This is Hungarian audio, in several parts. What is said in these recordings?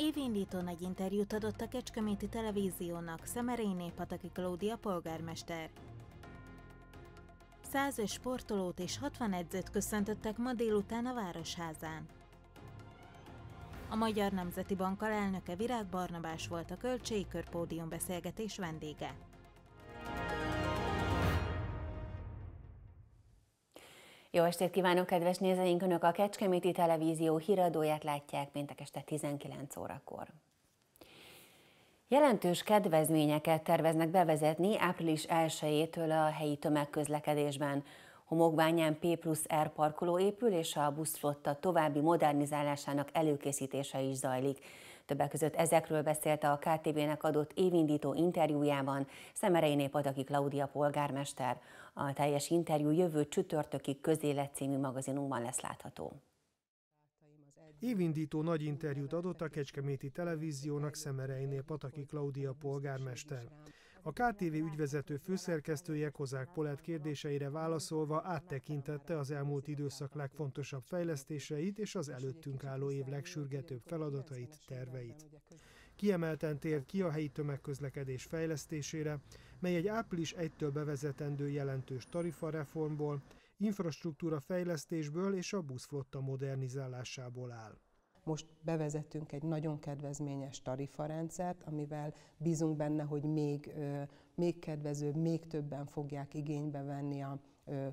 Évindító nagy interjút adott a Kecskeméti Televíziónak Szemerényné Pataki Klódia polgármester. 105 sportolót és 60 edzőt köszöntöttek ma délután a Városházán. A Magyar Nemzeti Bank alelnöke Virág Barnabás volt a költségkörpódium beszélgetés vendége. Jó estét kívánok, kedves nézőink! Önök a Kecskeméti Televízió híradóját látják péntek este 19 órakor. Jelentős kedvezményeket terveznek bevezetni április 1-től a helyi tömegközlekedésben. Homokbányán P plusz R parkoló épül, és a buszflotta további modernizálásának előkészítése is zajlik. Többek között ezekről beszélt a KTV-nek adott évindító interjújában Szemerei Népadaki Klaudia polgármester. A teljes interjú jövő csütörtöki közélet című magazinunkban lesz látható. Évindító nagy interjút adott a Kecskeméti Televíziónak Szemereinél Pataki Klaudia polgármester. A KTV ügyvezető főszerkesztője Kozák Polet kérdéseire válaszolva áttekintette az elmúlt időszak legfontosabb fejlesztéseit és az előttünk álló év legsürgetőbb feladatait, terveit. Kiemelten tért ki a helyi tömegközlekedés fejlesztésére, mely egy április 1-től bevezetendő jelentős tarifareformból, infrastruktúra fejlesztésből és a buszflotta modernizálásából áll most bevezetünk egy nagyon kedvezményes tarifarendszert, amivel bízunk benne, hogy még, még kedvezőbb, még többen fogják igénybe venni a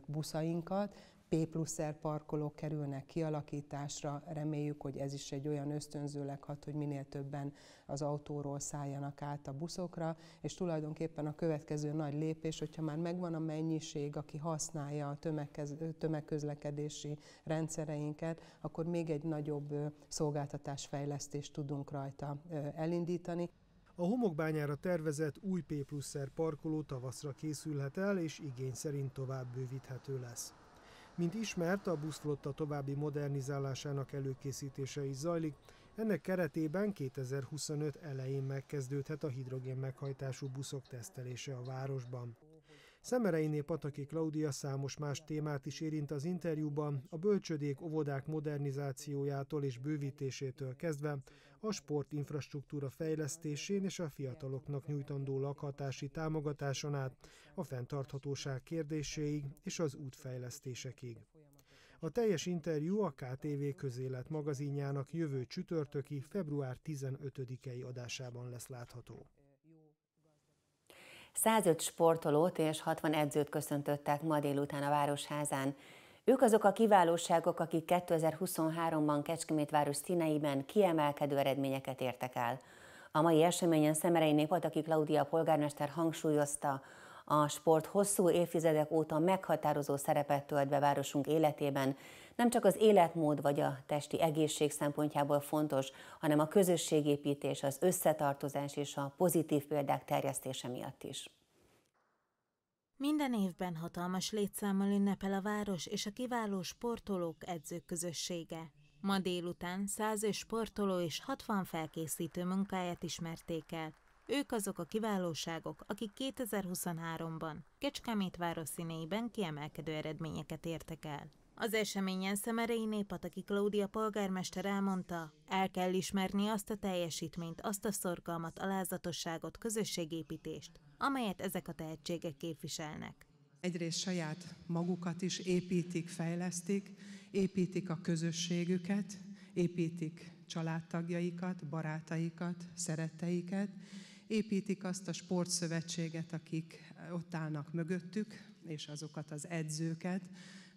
buszainkat, P plusz parkolók kerülnek kialakításra. Reméljük, hogy ez is egy olyan ösztönzőleg hat, hogy minél többen az autóról szálljanak át a buszokra, és tulajdonképpen a következő nagy lépés, hogyha már megvan a mennyiség, aki használja a tömegkez, tömegközlekedési rendszereinket, akkor még egy nagyobb szolgáltatásfejlesztést tudunk rajta elindítani. A homokbányára tervezett új P pluszer parkoló tavaszra készülhet el, és igény szerint tovább bővíthető lesz. Mint ismert, a buszflotta további modernizálásának előkészítése is zajlik, ennek keretében 2025 elején megkezdődhet a hidrogén meghajtású buszok tesztelése a városban. Szemereiné Pataki Klaudia számos más témát is érint az interjúban, a bölcsödék óvodák modernizációjától és bővítésétől kezdve a sportinfrastruktúra fejlesztésén és a fiataloknak nyújtandó lakhatási támogatáson át, a fenntarthatóság kérdéséig és az útfejlesztésekig. A teljes interjú a KTV közélet magazinjának jövő csütörtöki, február 15 i adásában lesz látható. 105 sportolót és 60 edzőt köszöntöttek ma délután a Városházán. Ők azok a kiválóságok, akik 2023-ban Kecskemétváros színeiben kiemelkedő eredményeket értek el. A mai eseményen Szemerei aki Klaudia polgármester hangsúlyozta, a sport hosszú évtizedek óta meghatározó szerepet tölt be városunk életében. Nem csak az életmód vagy a testi egészség szempontjából fontos, hanem a közösségépítés, az összetartozás és a pozitív példák terjesztése miatt is. Minden évben hatalmas létszámmal ünnepel a város és a kiváló sportolók edzők közössége. Ma délután 100 sportoló és 60 felkészítő munkáját ismerték el. Ők azok a kiválóságok, akik 2023-ban város színeiben kiemelkedő eredményeket értek el. Az eseményen Szemerei Népataki Klaudia polgármester elmondta, el kell ismerni azt a teljesítményt, azt a szorgalmat, alázatosságot, közösségépítést, amelyet ezek a tehetségek képviselnek. Egyrészt saját magukat is építik, fejlesztik, építik a közösségüket, építik családtagjaikat, barátaikat, szeretteiket, építik azt a sportszövetséget, akik eh, ott állnak mögöttük, és azokat az edzőket,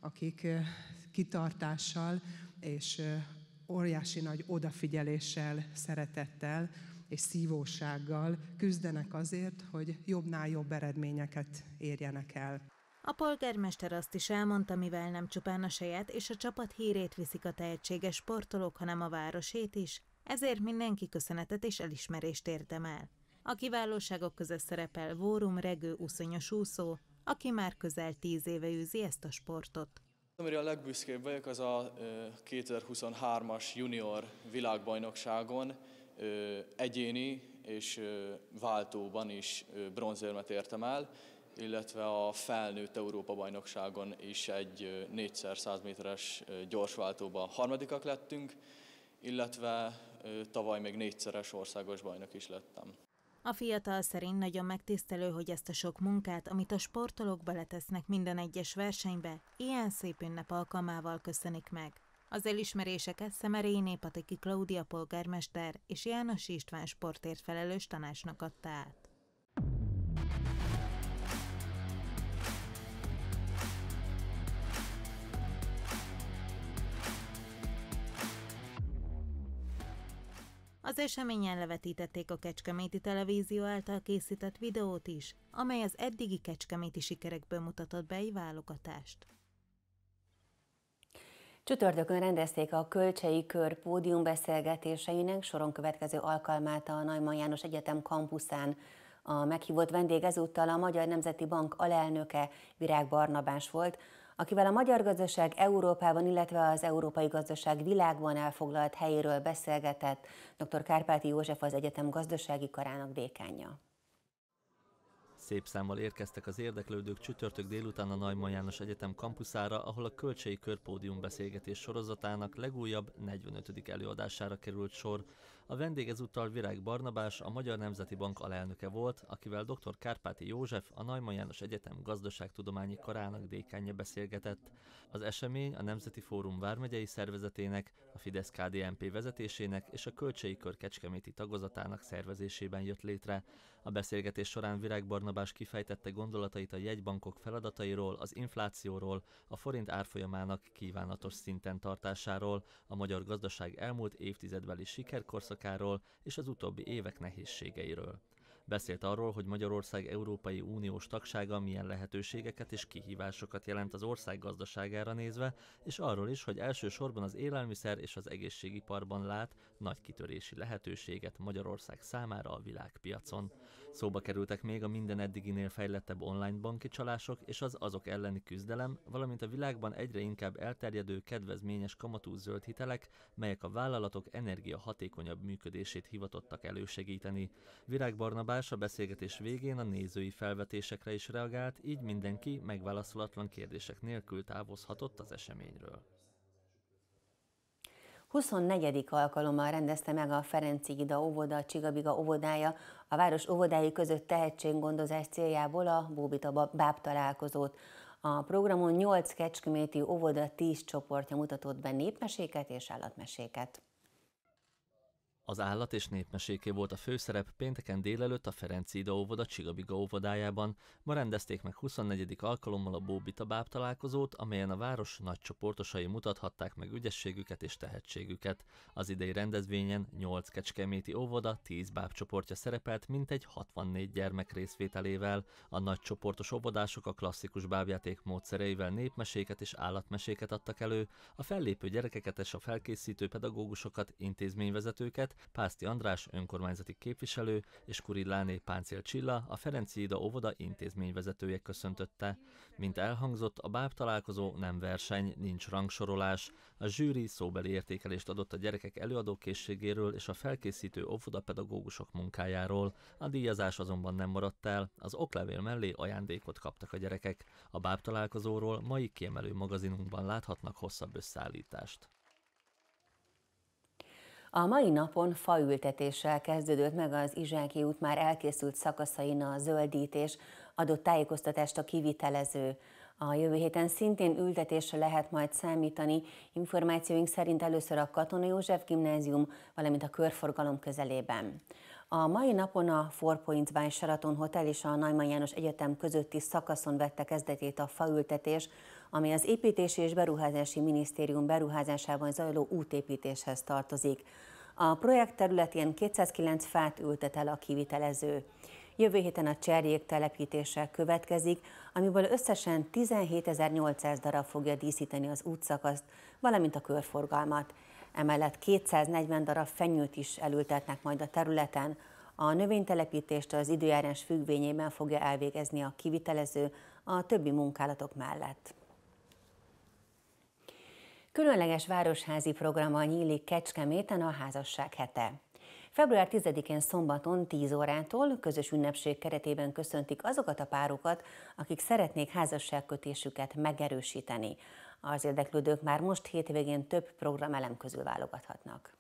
akik eh, kitartással és eh, óriási nagy odafigyeléssel, szeretettel és szívósággal küzdenek azért, hogy jobbnál jobb eredményeket érjenek el. A polgármester azt is elmondta, mivel nem csupán a saját és a csapat hírét viszik a tehetséges sportolók, hanem a városét is, ezért mindenki köszönetet és elismerést érdemel. A kiválóságok között szerepel Vórum Regő uszonyos úszó, aki már közel tíz éve űzi ezt a sportot. Amire a legbüszkébb vagyok, az a 2023-as junior világbajnokságon egyéni és váltóban is bronzérmet értem el, illetve a felnőtt Európa-bajnokságon is egy 4x100 méteres gyorsváltóban harmadikak lettünk, illetve tavaly még négyszeres országos bajnok is lettem. A fiatal szerint nagyon megtisztelő, hogy ezt a sok munkát, amit a sportolók beletesznek minden egyes versenybe, ilyen szép ünnep alkalmával köszönik meg. Az elismeréseket Szemeréné Pataki Klaudia polgármester és János István sportért felelős tanácsnak adta át. Az eseményen levetítették a Kecskeméti Televízió által készített videót is, amely az eddigi kecskeméti sikerekből mutatott be egy válogatást. Csütörtökön rendezték a Kölcsei Kör beszélgetéseinek soron következő alkalmát a Naiman János Egyetem kampuszán. A meghívott vendég ezúttal a Magyar Nemzeti Bank alelnöke Virág Barnabás volt, akivel a magyar gazdaság Európában, illetve az európai gazdaság világban elfoglalt helyéről beszélgetett dr. Kárpáti József az egyetem gazdasági karának dékánja. Szép számmal érkeztek az érdeklődők csütörtök délután a Najman János Egyetem kampuszára, ahol a Kölcsei Körpódium beszélgetés sorozatának legújabb 45. előadására került sor. A vendég ezúttal Virág Barnabás, a Magyar Nemzeti Bank alelnöke volt, akivel dr. Kárpáti József, a Najman János Egyetem gazdaságtudományi karának dékánja beszélgetett. Az esemény a Nemzeti Fórum Vármegyei Szervezetének, a fidesz KDNP vezetésének és a Kölcsei Kör Kecskeméti tagozatának szervezésében jött létre. A beszélgetés során Virág Barnabás kifejtette gondolatait a jegybankok feladatairól, az inflációról, a forint árfolyamának kívánatos szinten tartásáról, a magyar gazdaság elmúlt évtizedbeli sikerkorszak időszakáról és az utóbbi évek nehézségeiről. Beszélt arról, hogy Magyarország Európai Uniós tagsága milyen lehetőségeket és kihívásokat jelent az ország gazdaságára nézve, és arról is, hogy elsősorban az élelmiszer és az egészségiparban lát nagy kitörési lehetőséget Magyarország számára a világpiacon. Szóba kerültek még a minden eddiginél fejlettebb online banki csalások és az azok elleni küzdelem, valamint a világban egyre inkább elterjedő kedvezményes kamatú zöld hitelek, melyek a vállalatok energia hatékonyabb működését hivatottak elősegíteni. Virág Barnabás a beszélgetés végén a nézői felvetésekre is reagált, így mindenki megválaszolatlan kérdések nélkül távozhatott az eseményről. 24. alkalommal rendezte meg a Ferenci ida óvoda, Csigabiga óvodája, a város óvodái között tehetséggondozás céljából a Bóbita Báb találkozót. A programon 8 kecskeméti óvoda 10 csoportja mutatott be népmeséket és állatmeséket. Az állat és népmeséké volt a főszerep pénteken délelőtt a Ida óvoda Csigabiga óvodájában. Ma rendezték meg 24. alkalommal a Bóbita báb találkozót, amelyen a város nagy csoportosai mutathatták meg ügyességüket és tehetségüket. Az idei rendezvényen 8 kecskeméti óvoda 10 báb csoportja szerepelt mintegy 64 gyermek részvételével. A nagy csoportos óvodások a klasszikus bábjáték módszereivel népmeséket és állatmeséket adtak elő, a fellépő gyerekeket és a felkészítő pedagógusokat, intézményvezetőket, Pászti András önkormányzati képviselő és Kurilláné Páncél Csilla, a Ferenci Ida óvoda intézményvezetője köszöntötte. Mint elhangzott, a báb találkozó nem verseny, nincs rangsorolás. A zsűri szóbeli értékelést adott a gyerekek előadókészségéről és a felkészítő pedagógusok munkájáról. A díjazás azonban nem maradt el, az oklevél mellé ajándékot kaptak a gyerekek. A báb találkozóról mai kiemelő magazinunkban láthatnak hosszabb összeállítást. A mai napon faültetéssel kezdődött meg az Izsáki út már elkészült szakaszain a zöldítés, adott tájékoztatást a kivitelező. A jövő héten szintén ültetésre lehet majd számítani, információink szerint először a Katona József Gimnázium, valamint a körforgalom közelében. A mai napon a Four Points by Sheraton Hotel és a Naiman János Egyetem közötti szakaszon vette kezdetét a faültetés, ami az Építési és Beruházási Minisztérium beruházásában zajló útépítéshez tartozik. A projekt területén 209 fát ültet el a kivitelező. Jövő héten a cserjék telepítése következik, amiből összesen 17.800 darab fogja díszíteni az útszakaszt, valamint a körforgalmat. Emellett 240 darab fenyőt is elültetnek majd a területen. A növénytelepítést az időjárás függvényében fogja elvégezni a kivitelező a többi munkálatok mellett. Különleges városházi programmal nyílik Kecskeméten a házasság hete. Február 10-én szombaton 10 órától közös ünnepség keretében köszöntik azokat a párokat, akik szeretnék házasságkötésüket megerősíteni. Az érdeklődők már most hétvégén több programelem közül válogathatnak.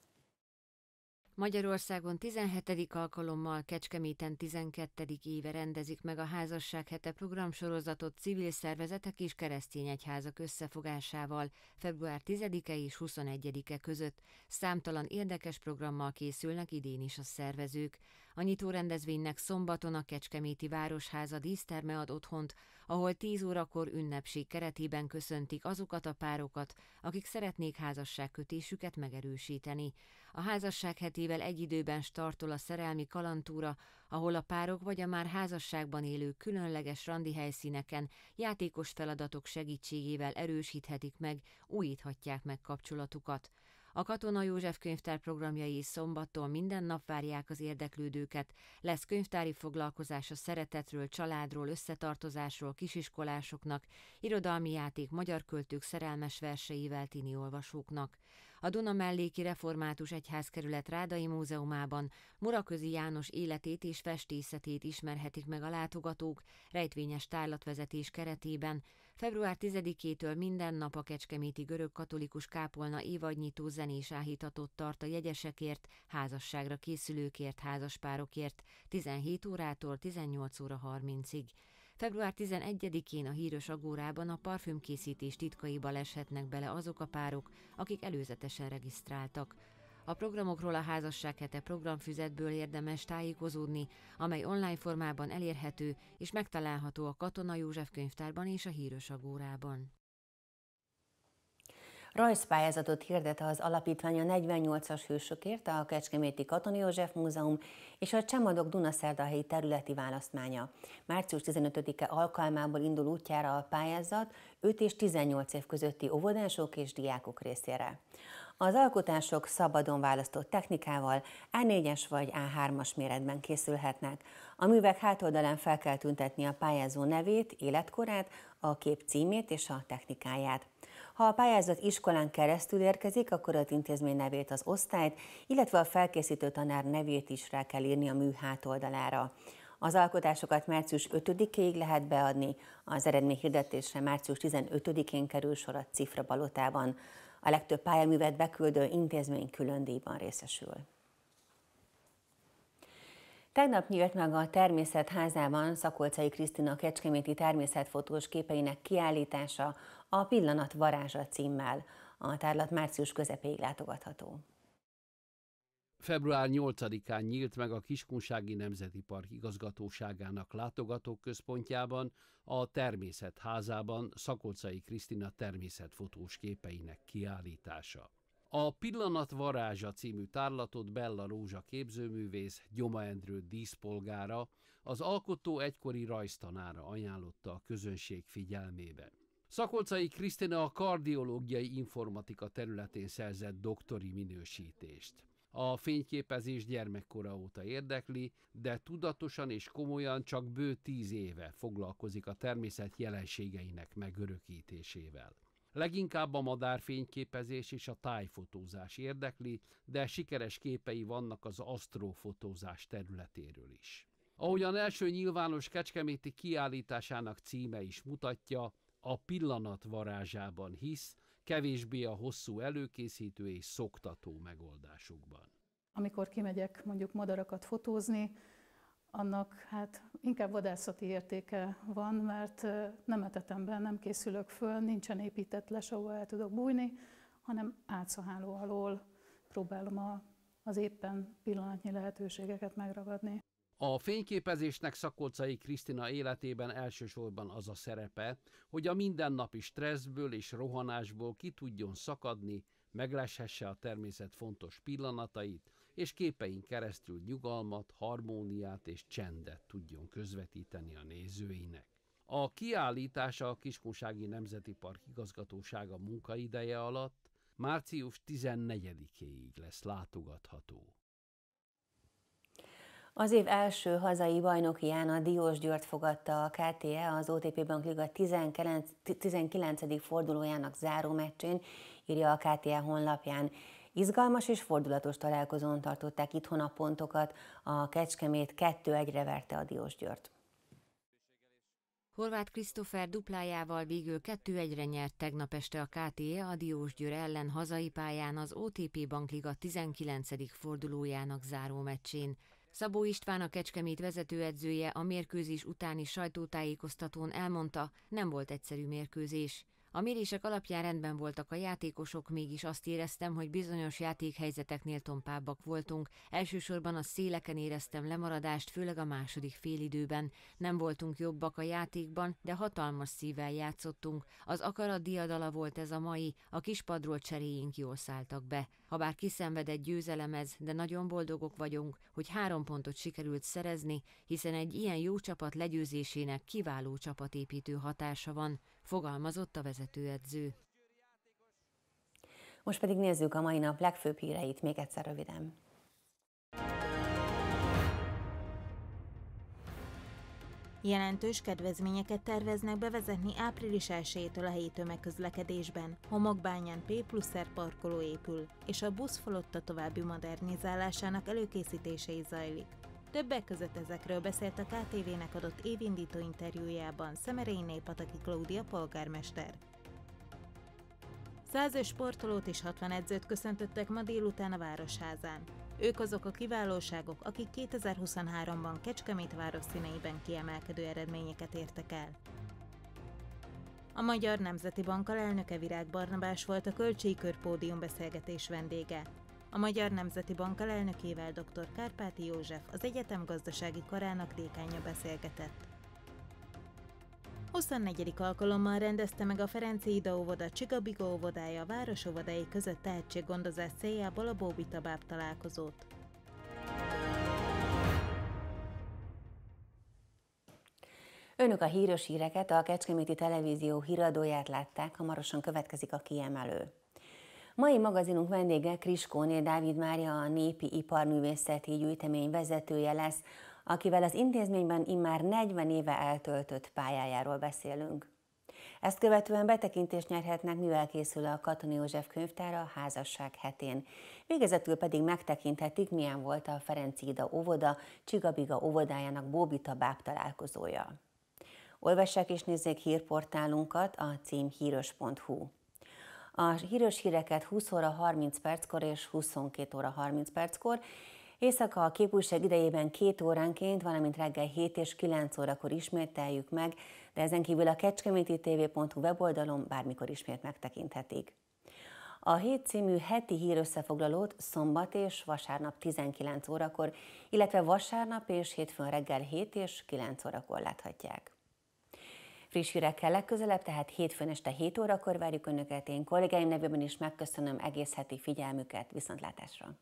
Magyarországon 17. alkalommal Kecskeméten 12. éve rendezik meg a Házasság hete programsorozatot civil szervezetek és keresztény egyházak összefogásával február 10-e és 21-e között. Számtalan érdekes programmal készülnek idén is a szervezők. A nyitó rendezvénynek szombaton a Kecskeméti Városháza díszterme ad otthont, ahol 10 órakor ünnepség keretében köszöntik azokat a párokat, akik szeretnék házasságkötésüket megerősíteni. A házasság hetével egy időben startol a szerelmi kalantúra, ahol a párok vagy a már házasságban élő különleges randi helyszíneken játékos feladatok segítségével erősíthetik meg, újíthatják meg kapcsolatukat. A Katona József könyvtár programjai szombattól minden nap várják az érdeklődőket. Lesz könyvtári foglalkozás a szeretetről, családról, összetartozásról kisiskolásoknak, irodalmi játék magyar költők szerelmes verseivel tini olvasóknak. A Duna melléki református egyházkerület Rádai Múzeumában Muraközi János életét és festészetét ismerhetik meg a látogatók, rejtvényes tárlatvezetés keretében, Február 10-től minden nap a Kecskeméti görög katolikus kápolna évadnyitó zenés áhítatot tart a jegyesekért, házasságra készülőkért, házaspárokért 17 órától 18 óra 30-ig. Február 11-én a híres agórában a parfümkészítés titkaiba leshetnek bele azok a párok, akik előzetesen regisztráltak. A programokról a Házasság Hete programfüzetből érdemes tájékozódni, amely online formában elérhető és megtalálható a Katona József könyvtárban és a Agórában. Rajzpályázatot hirdet az alapítvány a 48-as hősökért, a Kecskeméti Katoni József Múzeum és a Csemadok Dunaszerdahelyi területi választmánya. Március 15-e alkalmából indul útjára a pályázat, 5 és 18 év közötti óvodások és diákok részére. Az alkotások szabadon választott technikával A4-es vagy A3-as méretben készülhetnek. A művek hátoldalán fel kell tüntetni a pályázó nevét, életkorát, a kép címét és a technikáját. Ha a pályázat iskolán keresztül érkezik, akkor az intézmény nevét, az osztályt, illetve a felkészítő tanár nevét is rá kell írni a mű hátoldalára. Az alkotásokat március 5-ig lehet beadni, az eredményhirdetésre március 15-én kerül sor a Cifra Balotában. A legtöbb pályaművet beküldő intézmény külön díjban részesül. Tegnap nyílt meg a Természet Szakolcai Krisztina kecskeméti természetfotós képeinek kiállítása a Pillanat varázsa címmel. A tárlat március közepéig látogatható. Február 8-án nyílt meg a Kiskunsági Nemzeti Park igazgatóságának látogatóközpontjában, a Természetházában Szakolcai Krisztina természetfotós képeinek kiállítása. A Pillanat Varázsa című tárlatot Bella Rózsa képzőművész Gyoma Endrő díszpolgára, az alkotó egykori rajztanára ajánlotta a közönség figyelmébe. Szakolcai Krisztina a kardiológiai informatika területén szerzett doktori minősítést. A fényképezés gyermekkora óta érdekli, de tudatosan és komolyan csak bő tíz éve foglalkozik a természet jelenségeinek megörökítésével. Leginkább a madárfényképezés és a tájfotózás érdekli, de sikeres képei vannak az asztrofotózás területéről is. Ahogyan első nyilvános kecskeméti kiállításának címe is mutatja, a pillanat varázsában hisz, kevésbé a hosszú előkészítő és szoktató megoldásokban. Amikor kimegyek mondjuk madarakat fotózni, annak hát inkább vadászati értéke van, mert nem etetem be, nem készülök föl, nincsen épített les, ahol el tudok bújni, hanem átszaháló alól próbálom a, az éppen pillanatnyi lehetőségeket megragadni. A fényképezésnek Szakolcai Krisztina életében elsősorban az a szerepe, hogy a mindennapi stresszből és rohanásból ki tudjon szakadni, megleshesse a természet fontos pillanatait, és képein keresztül nyugalmat, harmóniát és csendet tudjon közvetíteni a nézőinek. A kiállítása a Kiskunsági Nemzeti Park igazgatósága munkaideje alatt március 14-éig lesz látogatható. Az év első hazai bajnokián a Diós György fogadta a KTE az OTP Bank Liga 19. 19. fordulójának záró meccsén, írja a KTE honlapján. Izgalmas és fordulatos találkozón tartották itthon a pontokat, a Kecskemét 2-1-re verte a Diós Győrt. Horváth Krisztófer duplájával végül 2-1-re nyert tegnap este a KTE a Diósgyőr ellen hazai pályán az OTP Bankliga 19. fordulójának záró meccsén. Szabó István a Kecskemét vezetőedzője a mérkőzés utáni sajtótájékoztatón elmondta, nem volt egyszerű mérkőzés. A mérések alapján rendben voltak a játékosok, mégis azt éreztem, hogy bizonyos játékhelyzeteknél tompábbak voltunk. Elsősorban a széleken éreztem lemaradást, főleg a második félidőben. Nem voltunk jobbak a játékban, de hatalmas szívvel játszottunk. Az akarat diadala volt ez a mai, a kispadról cseréink jól szálltak be. Habár kiszenvedett győzelem ez, de nagyon boldogok vagyunk, hogy három pontot sikerült szerezni, hiszen egy ilyen jó csapat legyőzésének kiváló csapatépítő hatása van, fogalmazott a vezetőedző. Most pedig nézzük a mai nap legfőbb híreit még egyszer röviden. Jelentős kedvezményeket terveznek bevezetni április 1-től a helyi tömegközlekedésben. Homokbányán P plusz parkoló épül, és a buszfalotta további modernizálásának előkészítései zajlik. Többek között ezekről beszélt a KTV-nek adott évindító interjújában Szemerényné Pataki Klaudia polgármester. 105 sportolót és 60 edzőt köszöntöttek ma délután a Városházán. Ők azok a kiválóságok, akik 2023-ban Kecskemét város színeiben kiemelkedő eredményeket értek el. A Magyar Nemzeti Bank alelnöke Virág Barnabás volt a Költségkör pódium beszélgetés vendége. A Magyar Nemzeti Bank alelnökével dr. Kárpáti József az egyetem gazdasági karának dékánya beszélgetett. 24. alkalommal rendezte meg a Ferenci Ida óvoda Csigabiga óvodája a város óvodai között tehetséggondozás céljából a Bóbi Tabáb találkozót. Önök a hírös híreket, a Kecskeméti Televízió híradóját látták, hamarosan következik a kiemelő. Mai magazinunk vendége Kriskóné Dávid Mária, a Népi Iparművészeti Gyűjtemény vezetője lesz, akivel az intézményben immár 40 éve eltöltött pályájáról beszélünk. Ezt követően betekintést nyerhetnek, mivel készül a Katoni József könyvtára a házasság hetén. Végezetül pedig megtekinthetik, milyen volt a Ferenc Ida óvoda, Csigabiga óvodájának Bóbita báb találkozója. Olvassák és nézzék hírportálunkat, a címhíros.hu a hírös híreket 20 óra 30 perckor és 22 óra 30 perckor, Éjszaka a képújság idejében két óránként, valamint reggel 7 és 9 órakor ismételjük meg, de ezen kívül a kecskeméti tv.hu weboldalon bármikor ismét megtekinthetik. A hét című heti hír összefoglalót szombat és vasárnap 19 órakor, illetve vasárnap és hétfőn reggel 7 és 9 órakor láthatják. Friss hírekkel legközelebb, tehát hétfőn este 7 órakor várjuk Önöket. Én kollégáim nevében is megköszönöm egész heti figyelmüket. Viszontlátásra!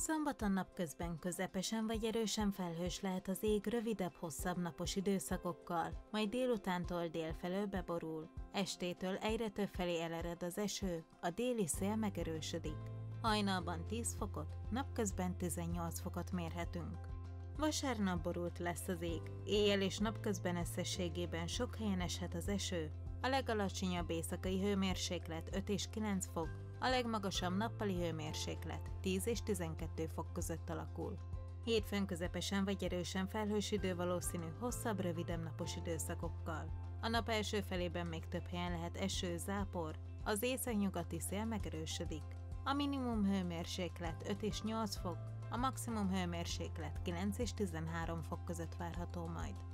Szombaton napközben közepesen vagy erősen felhős lehet az ég rövidebb-hosszabb napos időszakokkal, majd délutántól délfelől beborul. Estétől egyre több felé elered az eső, a déli szél megerősödik. Hajnalban 10 fokot, napközben 18 fokot mérhetünk. Vasárnap borult lesz az ég, éjjel és napközben összességében sok helyen eshet az eső. A legalacsonyabb éjszakai hőmérséklet 5 és 9 fok, a legmagasabb nappali hőmérséklet 10 és 12 fok között alakul. Hétfőn közepesen vagy erősen felhős idő valószínű hosszabb, rövidebb napos időszakokkal. A nap első felében még több helyen lehet eső, zápor, az észak-nyugati szél megerősödik. A minimum hőmérséklet 5 és 8 fok, a maximum hőmérséklet 9 és 13 fok között várható majd.